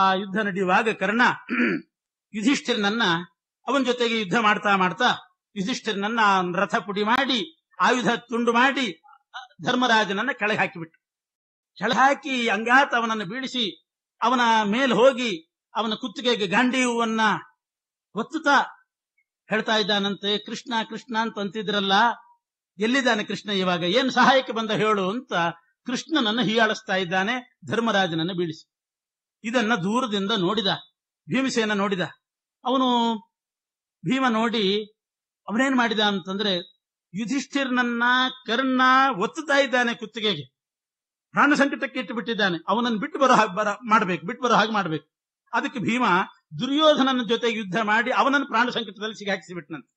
ಆ ಯುದ್ಧ ನಡೆಯುವಾಗ ಕರ್ಣ ಯುಧಿಷ್ಠಿರನನ್ನ ಅವನ ಜೊತೆಗೆ ಯುದ್ಧ ಮಾಡ್ತಾ ಮಾಡ್ತಾ ಯುಧಿಷ್ಠಿರನನ್ನ ರಥ ಪುಡಿ ಮಾಡಿ ಆಯುಧ ತುಂಡು ಮಾಡಿ ಧರ್ಮರಾಜನನ್ನ ಕೆಳಗೆ ಹಾಕಿಬಿಟ್ಟು ಕೆಳಹಾಕಿ ಅಂಗಾತ ಅವನನ್ನು ಬೀಳಿಸಿ ಅವನ ಮೇಲೆ ಹೋಗಿ ಅವನ ಕುತ್ತಿಗೆಗೆ ಹೂವನ್ನ ಒತ್ತುತ್ತಾ ಹೇಳ್ತಾ ಇದ್ದಾನಂತೆ ಕೃಷ್ಣ ಕೃಷ್ಣ ಅಂತ ಅಂತಿದ್ರಲ್ಲ ಎಲ್ಲಿದ್ದಾನೆ ಕೃಷ್ಣ ಇವಾಗ ಏನ್ ಸಹಾಯಕ್ಕೆ ಬಂದ ಹೇಳು ಅಂತ ಕೃಷ್ಣನನ್ನು ಹೀಯಾಳಿಸ್ತಾ ಇದ್ದಾನೆ ಧರ್ಮರಾಜನನ್ನು ಬೀಳಿಸಿ ಇದನ್ನ ದೂರದಿಂದ ನೋಡಿದ ಭೀಮಸೇನ ನೋಡಿದ ಅವನು ಭೀಮ ನೋಡಿ ಅವನೇನ್ ಮಾಡಿದ ಅಂತಂದ್ರೆ ಯುಧಿಷ್ಠಿರ್ನನ್ನ ಕರ್ಣ ಒತ್ತುತ್ತಾ ಇದ್ದಾನೆ ಕುತ್ತಿಗೆಗೆ ಪ್ರಾಣ ಸಂಕಟಕ್ಕೆ ಇಟ್ಟು ಬಿಟ್ಟಿದ್ದಾನೆ ಅವನನ್ನು ಬಿಟ್ಟು ಬರೋ ಹಾಗೆ ಬರ ಮಾಡ್ಬೇಕು ಬಿಟ್ಟು ಬರೋ ಹಾಗೆ ಮಾಡ್ಬೇಕು ಅದಕ್ಕೆ ಭೀಮ ದುರ್ಯೋಧನನ ಜೊತೆ ಯುದ್ಧ ಮಾಡಿ ಅವನನ್ನು ಪ್ರಾಣ ಸಂಕಟದಲ್ಲಿ ಸಿಗಾಕಿಸಿ ಬಿಟ್ಟನಂತೆ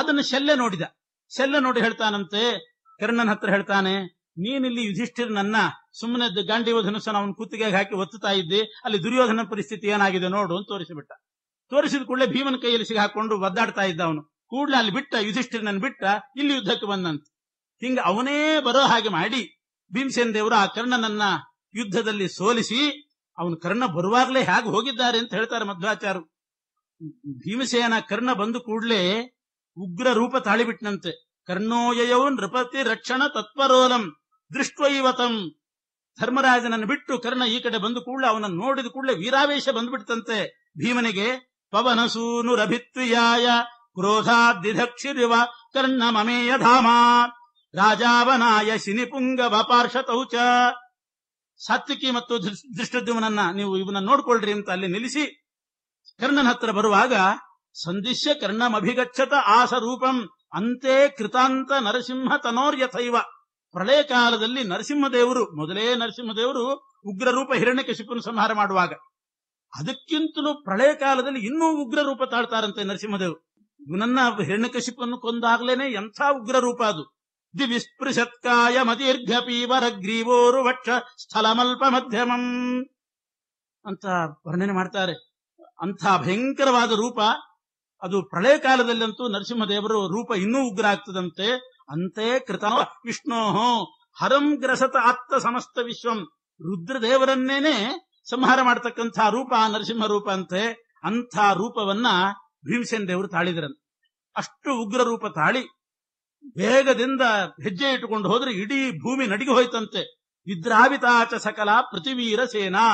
ಅದನ್ನು ಶಲ್ಯ ನೋಡಿದ ಶಲ್ಯ ನೋಡಿ ಹೇಳ್ತಾನಂತೆ ಕರ್ಣನ ಹತ್ರ ಹೇಳ್ತಾನೆ ನೀನಿಲ್ಲಿ ಯುಧಿಷ್ಠಿರನನ್ನ ಸುಮ್ಮನೆ ಗಾಂಡೀವ ಧನುಸ ಅವನ ಕೂತಿಗೆ ಹಾಕಿ ಒತ್ತುತ್ತಾ ಇದ್ದೆ ಅಲ್ಲಿ ದುರ್ಯೋಧನ ಪರಿಸ್ಥಿತಿ ಏನಾಗಿದೆ ನೋಡು ಅಂತ ತೋರಿಸಿಬಿಟ್ಟ ತೋರಿಸಿದ ಕೂಡಲೇ ಭೀಮನ ಕೈಯಲ್ಲಿ ಸಿಗಿ ಹಾಕೊಂಡು ಒದ್ದಾಡ್ತಾ ಇದ್ದ ಅವನು ಕೂಡಲೇ ಅಲ್ಲಿ ಬಿಟ್ಟ ಯುಧಿಷ್ಠಿರನನ್ನು ಬಿಟ್ಟ ಇಲ್ಲಿ ಯುದ್ಧಕ್ಕೆ ಬಂದಂತ ಹಿಂಗ ಅವನೇ ಬರೋ ಹಾಗೆ ಮಾಡಿ ಭೀಮಸೇನ ದೇವರು ಆ ಕರ್ಣನನ್ನ ಯುದ್ಧದಲ್ಲಿ ಸೋಲಿಸಿ ಅವನು ಕರ್ಣ ಬರುವಾಗಲೇ ಹೇಗೆ ಹೋಗಿದ್ದಾರೆ ಅಂತ ಹೇಳ್ತಾರೆ ಮಧ್ವಾಚಾರ್ಯ ಭೀಮಸೇನ ಕರ್ಣ ಬಂದು ಕೂಡಲೇ ಉಗ್ರ ರೂಪ ತಾಳಿಬಿಟ್ನಂತೆ ಕರ್ಣೋಯೌ ನೃಪತಿ ರಕ್ಷಣ ತತ್ಪರೋಲಂ ದೃಷ್ಟೈವತಂ ಧರ್ಮರಾಜನನ್ನು ಬಿಟ್ಟು ಕರ್ಣ ಈ ಕಡೆ ಬಂದು ಕೂಡಲೇ ಅವನನ್ನು ನೋಡಿದ ಕೂಡಲೇ ವೀರಾವೇಶ ಬಂದ್ಬಿಡ್ತಂತೆ ಭೀಮನಿಗೆ ರಭಿತ್ವಿಯಾಯ ಕ್ರೋಧಾದಿಧಕ್ಷಿರಿವ ಕರ್ಣ ಮಮೇಯ ಧಾಮ ರಾಜಾವನಾಯ ಶಿನಿಪುಂಗವ ಪಾರ್ಷತೌಚ ಸಾತ್ವಿಕಿ ಮತ್ತು ದೃಷ್ಟದ್ಯುಮ್ನನ್ನ ನೀವು ಇವನ ನೋಡ್ಕೊಳ್ರಿ ಅಂತ ಅಲ್ಲಿ ನಿಲ್ಲಿಸಿ ಕರ್ಣನ ಹತ್ರ ಬರುವಾಗ ಸಂದಿಶ್ಯ ಕರ್ಣಮಭಿಗಚ್ಚತ ಆಸರೂಪಂ ಅಂತೆ ಕೃತಾಂತ ನರಸಿಂಹ ತನೋರ್ಯಥೈವ ಪ್ರಳಯ ಕಾಲದಲ್ಲಿ ನರಸಿಂಹದೇವರು ಮೊದಲೇ ನರಸಿಂಹದೇವರು ಉಗ್ರರೂಪ ಹಿರಣ್ಯಕಶಿಪನ್ನು ಸಂಹಾರ ಮಾಡುವಾಗ ಅದಕ್ಕಿಂತಲೂ ಪ್ರಳಯ ಕಾಲದಲ್ಲಿ ಇನ್ನೂ ಉಗ್ರ ರೂಪ ತಾಳ್ತಾರಂತೆ ನರಸಿಂಹದೇವರು ಇವನನ್ನ ಹಿರಣ್ಯಕಶಿಪನ್ನು ಕೊಂದಾಗಲೇನೆ ಎಂಥ ಉಗ್ರ ರೂಪ ಅದು ದಿವಿಸ್ಪೃಶತ್ಕಾಯ ಮದೀರ್ಘ ಪೀವರ ಗ್ರೀವೋರು ವಕ್ಷ ಸ್ಥಲಮಲ್ಪ ಮಧ್ಯಮಂ ಅಂತ ವರ್ಣನೆ ಮಾಡ್ತಾರೆ ಅಂಥ ಭಯಂಕರವಾದ ರೂಪ ಅದು ಪ್ರಳಯ ಕಾಲದಲ್ಲಂತೂ ನರಸಿಂಹದೇವರು ರೂಪ ಇನ್ನೂ ಉಗ್ರ ಆಗ್ತದಂತೆ ಅಂತೆ ಕೃತ ವಿಷ್ಣೋ ಹರಂ ಗ್ರಸತ ಆತ್ತ ಸಮಸ್ತ ವಿಶ್ವಂ ರುದ್ರದೇವರನ್ನೇನೆ ಸಂಹಾರ ಮಾಡತಕ್ಕಂಥ ರೂಪ ನರಸಿಂಹ ರೂಪ ಅಂತೆ ಅಂಥ ರೂಪವನ್ನ ಭೀಮಸೇನ ದೇವರು ತಾಳಿದ್ರಂತೆ ಅಷ್ಟು ಉಗ್ರ ರೂಪ ತಾಳಿ ಬೇಗದಿಂದ ಹೆಜ್ಜೆ ಇಟ್ಟುಕೊಂಡು ಹೋದ್ರೆ ಇಡೀ ಭೂಮಿ ನಡಿಗೆ ಹೋಯ್ತಂತೆ ವಿದ್ರಾವಿತಾಚ ಸಕಲ ಪೃಥ್ವೀರ ಸೇನಾ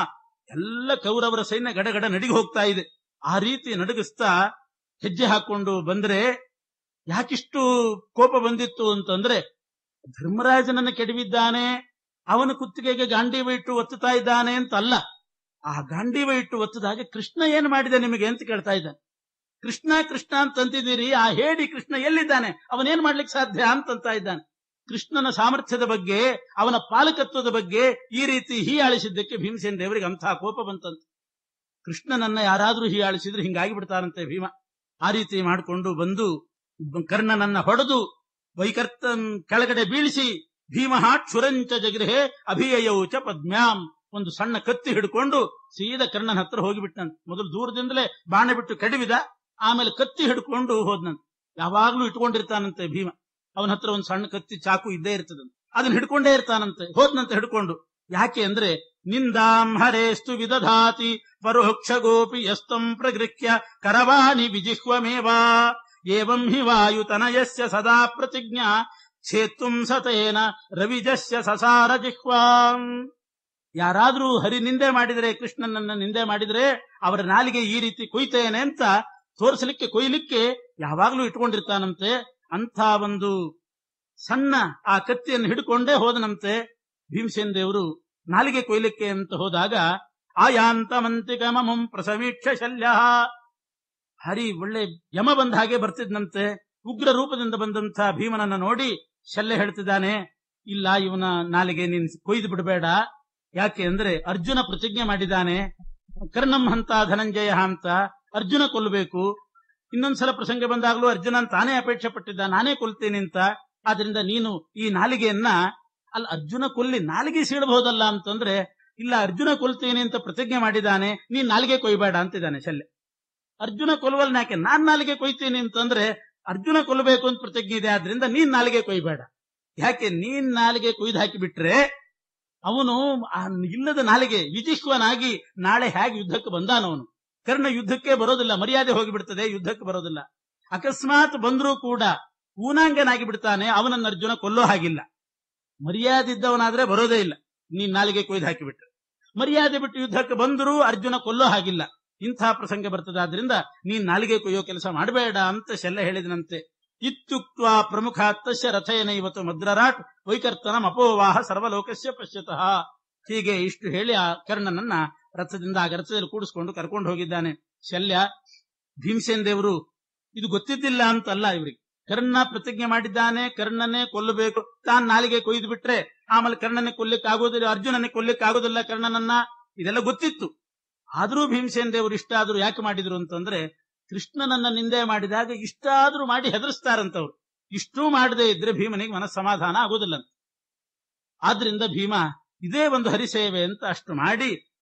ಎಲ್ಲ ಕೌರವರ ಸೈನ್ಯ ಗಡಗಡ ನಡಿಗೆ ಹೋಗ್ತಾ ಇದೆ ಆ ರೀತಿ ನಡುಗಿಸ್ತಾ ಹೆಜ್ಜೆ ಹಾಕೊಂಡು ಬಂದ್ರೆ ಯಾಕಿಷ್ಟು ಕೋಪ ಬಂದಿತ್ತು ಅಂತಂದ್ರೆ ಧರ್ಮರಾಜನನ್ನ ಕೆಡವಿದ್ದಾನೆ ಅವನ ಕುತ್ತಿಗೆಗೆ ಗಾಂಡೀವ ಇಟ್ಟು ಒತ್ತುತ್ತಾ ಇದ್ದಾನೆ ಅಂತ ಅಲ್ಲ ಆ ಗಾಂಡೀವ ಇಟ್ಟು ಒತ್ತದಾಗ ಕೃಷ್ಣ ಏನ್ ಮಾಡಿದೆ ನಿಮಗೆ ಅಂತ ಕೇಳ್ತಾ ಇದ್ದಾನೆ ಕೃಷ್ಣ ಕೃಷ್ಣ ಅಂತಂತಿದ್ದೀರಿ ಆ ಹೇಳಿ ಕೃಷ್ಣ ಎಲ್ಲಿದ್ದಾನೆ ಅವನೇನ್ ಮಾಡ್ಲಿಕ್ಕೆ ಸಾಧ್ಯ ಅಂತಂತ ಇದ್ದಾನೆ ಕೃಷ್ಣನ ಸಾಮರ್ಥ್ಯದ ಬಗ್ಗೆ ಅವನ ಪಾಲಕತ್ವದ ಬಗ್ಗೆ ಈ ರೀತಿ ಹೀಯಾಳಿಸಿದ್ದಕ್ಕೆ ಭೀಮಸೇನ ದೇವರಿಗೆ ಅಂತಹ ಕೋಪ ಬಂತಂತೆ ಕೃಷ್ಣನನ್ನ ಯಾರಾದ್ರೂ ಹೀಯಾಳಿಸಿದ್ರೆ ಹಿಂಗಾಗಿ ಬಿಡ್ತಾರಂತೆ ಭೀಮ ಆ ರೀತಿ ಮಾಡಿಕೊಂಡು ಬಂದು ಕರ್ಣನನ್ನ ಹೊಡೆದು ವೈಕರ್ತನ್ ಕೆಳಗಡೆ ಬೀಳಿಸಿ ಭೀಮಃ ಕ್ಷುರಂಚ ಜಗೃಹೆ ಚ ಪದ್ಮ್ಯಾಂ ಒಂದು ಸಣ್ಣ ಕತ್ತಿ ಹಿಡ್ಕೊಂಡು ಸೀದ ಕರ್ಣನ ಹತ್ರ ಹೋಗಿಬಿಟ್ಟನಂತ ಮೊದಲು ದೂರದಿಂದಲೇ ಬಾಣ ಬಿಟ್ಟು ಕಡಿವಿದ ಆಮೇಲೆ ಕತ್ತಿ ಹಿಡ್ಕೊಂಡು ಹೋದ್ನಂತ ಯಾವಾಗ್ಲೂ ಇಟ್ಕೊಂಡಿರ್ತಾನಂತೆ ಭೀಮ ಅವನ ಹತ್ರ ಒಂದು ಸಣ್ಣ ಕತ್ತಿ ಚಾಕು ಇದ್ದೇ ಇರ್ತದಂತೆ ಅದನ್ನ ಹಿಡ್ಕೊಂಡೇ ಇರ್ತಾನಂತೆ ಹೋದ್ನಂತೆ ಹಿಡ್ಕೊಂಡು ಯಾಕೆ ಅಂದ್ರೆ ನಿಂದಾಂ ಹರೇಸ್ತು ವಿಧಾತಿ ಪರೋಕ್ಷ ಗೋಪಿ ಯಸ್ತಂ ಪ್ರಗೃಹ್ಯ ಕರವಾನಿ ಮೇವಾ ಏವಂ ಹಿ ವಾಯುತನಯಸ್ಯ ಸದಾ ಪ್ರತಿಜ್ಞಾ ಛೇತ್ತುಂ ಸತೇನ ರವಿಜಸ್ಯ ಸಸಾರ ಜಿಹ್ವಾಂ ಯಾರಾದ್ರೂ ಹರಿ ನಿಂದೆ ಮಾಡಿದರೆ ಕೃಷ್ಣನನ್ನ ನಿಂದೆ ಮಾಡಿದರೆ ಅವರ ನಾಲಿಗೆ ಈ ರೀತಿ ಕುಯ್ತೇನೆ ಅಂತ ತೋರಿಸಲಿಕ್ಕೆ ಕೊಯ್ಲಿಕ್ಕೆ ಯಾವಾಗ್ಲೂ ಇಟ್ಕೊಂಡಿರ್ತಾನಂತೆ ಅಂಥ ಒಂದು ಸಣ್ಣ ಆ ಕತ್ತಿಯನ್ನು ಹಿಡ್ಕೊಂಡೇ ಹೋದನಂತೆ ಭೀಮಸೇನ್ ದೇವರು ನಾಲಿಗೆ ಕೊಯ್ಲಿಕ್ಕೆ ಅಂತ ಹೋದಾಗ ಮಮಂ ಪ್ರಸವೀಕ್ಷ ಶಲ್ಯ ಹರಿ ಒಳ್ಳೆ ಯಮ ಬಂದ ಹಾಗೆ ಬರ್ತಿದ್ನಂತೆ ಉಗ್ರ ರೂಪದಿಂದ ಬಂದಂತ ಭೀಮನನ್ನ ನೋಡಿ ಶಲ್ಯ ಹೇಳ್ತಿದ್ದಾನೆ ಇಲ್ಲ ಇವನ ನಾಲಿಗೆ ನೀನ್ ಕೊಯ್ದು ಬಿಡಬೇಡ ಯಾಕೆ ಅಂದ್ರೆ ಅರ್ಜುನ ಪ್ರತಿಜ್ಞೆ ಮಾಡಿದ್ದಾನೆ ಕರ್ಣಂ ಹಂತ ಧನಂಜಯ ಅಂತ ಅರ್ಜುನ ಕೊಲ್ಲಬೇಕು ಇನ್ನೊಂದ್ಸಲ ಪ್ರಸಂಗ ಬಂದಾಗಲೂ ಅರ್ಜುನ ತಾನೇ ಅಪೇಕ್ಷೆ ಪಟ್ಟಿದ್ದ ನಾನೇ ಕೊಲ್ತೇನೆ ಅಂತ ಆದ್ರಿಂದ ನೀನು ಈ ನಾಲಿಗೆಯನ್ನ ಅಲ್ಲಿ ಅರ್ಜುನ ಕೊಲ್ಲಿ ನಾಲಿಗೆ ಸೀಳಬಹುದಲ್ಲ ಅಂತಂದ್ರೆ ಇಲ್ಲ ಅರ್ಜುನ ಕೊಲ್ತೇನೆ ಅಂತ ಪ್ರತಿಜ್ಞೆ ಮಾಡಿದ್ದಾನೆ ನೀನ್ ನಾಲಿಗೆ ಕೊಯ್ಬೇಡ ಅಂತಿದ್ದಾನೆ ಶಲ್ಯ ಅರ್ಜುನ ಯಾಕೆ ನಾನ್ ನಾಲಿಗೆ ಕೊಯ್ತೀನಿ ಅಂತಂದ್ರೆ ಅರ್ಜುನ ಕೊಲ್ಲಬೇಕು ಅಂತ ಪ್ರತಿಜ್ಞೆ ಇದೆ ಆದ್ರಿಂದ ನೀನ್ ನಾಲಿಗೆ ಕೊಯ್ಬೇಡ ಯಾಕೆ ನೀನ್ ನಾಲಿಗೆ ಕೊಯ್ದು ಬಿಟ್ರೆ ಅವನು ಇಲ್ಲದ ನಾಲಿಗೆ ವಿಜಿಷ್ವನಾಗಿ ನಾಳೆ ಹೇಗೆ ಯುದ್ಧಕ್ಕೆ ಬಂದಾನವನು ಕರ್ಣ ಯುದ್ಧಕ್ಕೆ ಬರೋದಿಲ್ಲ ಮರ್ಯಾದೆ ಹೋಗಿಬಿಡ್ತದೆ ಯುದ್ಧಕ್ಕೆ ಬರೋದಿಲ್ಲ ಅಕಸ್ಮಾತ್ ಬಂದ್ರೂ ಕೂಡ ಊನಾಂಗನಾಗಿ ಬಿಡ್ತಾನೆ ಅವನನ್ನ ಅರ್ಜುನ ಕೊಲ್ಲೋ ಹಾಗಿಲ್ಲ ಮರ್ಯಾದೆ ಇದ್ದವನಾದ್ರೆ ಬರೋದೇ ಇಲ್ಲ ನೀನ್ ನಾಲಿಗೆ ಕೊಯ್ದು ಹಾಕಿಬಿಟ್ರೆ ಮರ್ಯಾದೆ ಬಿಟ್ಟು ಯುದ್ಧಕ್ಕೆ ಬಂದರೂ ಅರ್ಜುನ ಕೊಲ್ಲೋ ಹಾಗಿಲ್ಲ ಇಂಥ ಪ್ರಸಂಗ ಬರ್ತದಾದ್ರಿಂದ ನೀನ್ ನಾಲಿಗೆ ಕೊಯ್ಯೋ ಕೆಲಸ ಮಾಡಬೇಡ ಅಂತ ಶೆಲ್ಲ ಹೇಳಿದನಂತೆ ಇತ್ಯುಕ್ತ ತಶ್ಯ ರಥಯನ ಇವತ್ತು ಮದ್ರರಾಟ್ ವೈಕರ್ತನ ಅಪೋವಾಹ ಸರ್ವಲೋಕಸ್ಯ ಪಶ್ಯತಃ ಹೀಗೆ ಇಷ್ಟು ಹೇಳಿ ಆ ಕರ್ಣನನ್ನ ರಥದಿಂದ ಆ ರಥದಲ್ಲಿ ಕೂಡಿಸ್ಕೊಂಡು ಕರ್ಕೊಂಡು ಹೋಗಿದ್ದಾನೆ ಶಲ್ಯ ಭೀಮಸೇನ್ ದೇವರು ಇದು ಗೊತ್ತಿದ್ದಿಲ್ಲ ಅಂತಲ್ಲ ಇವ್ರಿಗೆ ಕರ್ಣ ಪ್ರತಿಜ್ಞೆ ಮಾಡಿದ್ದಾನೆ ಕರ್ಣನೇ ಕೊಲ್ಲಬೇಕು ತಾನ್ ನಾಲಿಗೆ ಕೊಯ್ದು ಬಿಟ್ರೆ ಆಮೇಲೆ ಕರ್ಣನೇ ಕೊಲ್ಲಿಕ್ಕಾಗೋದಿಲ್ಲ ಅರ್ಜುನನೇ ಕೊಲ್ಲಿಕ್ಕಾಗೋದಿಲ್ಲ ಕರ್ಣನನ್ನ ಇದೆಲ್ಲ ಗೊತ್ತಿತ್ತು ಆದರೂ ಭೀಮಸೇನ ದೇವರು ಇಷ್ಟ ಯಾಕೆ ಮಾಡಿದ್ರು ಅಂತಂದ್ರೆ ಕೃಷ್ಣನನ್ನ ನಿಂದೆ ಮಾಡಿದಾಗ ಇಷ್ಟ ಮಾಡಿ ಹೆದರ್ಸ್ತಾರಂತವ್ರು ಇಷ್ಟೂ ಮಾಡದೇ ಇದ್ರೆ ಭೀಮನಿಗೆ ಮನಸ್ಸಮಾಧಾನ ಸಮಾಧಾನ ಆಗೋದಿಲ್ಲ ಆದ್ರಿಂದ ಭೀಮ ಇದೇ ಒಂದು ಹರಿಸೇವೆ ಅಂತ ಅಷ್ಟು ಮಾಡಿ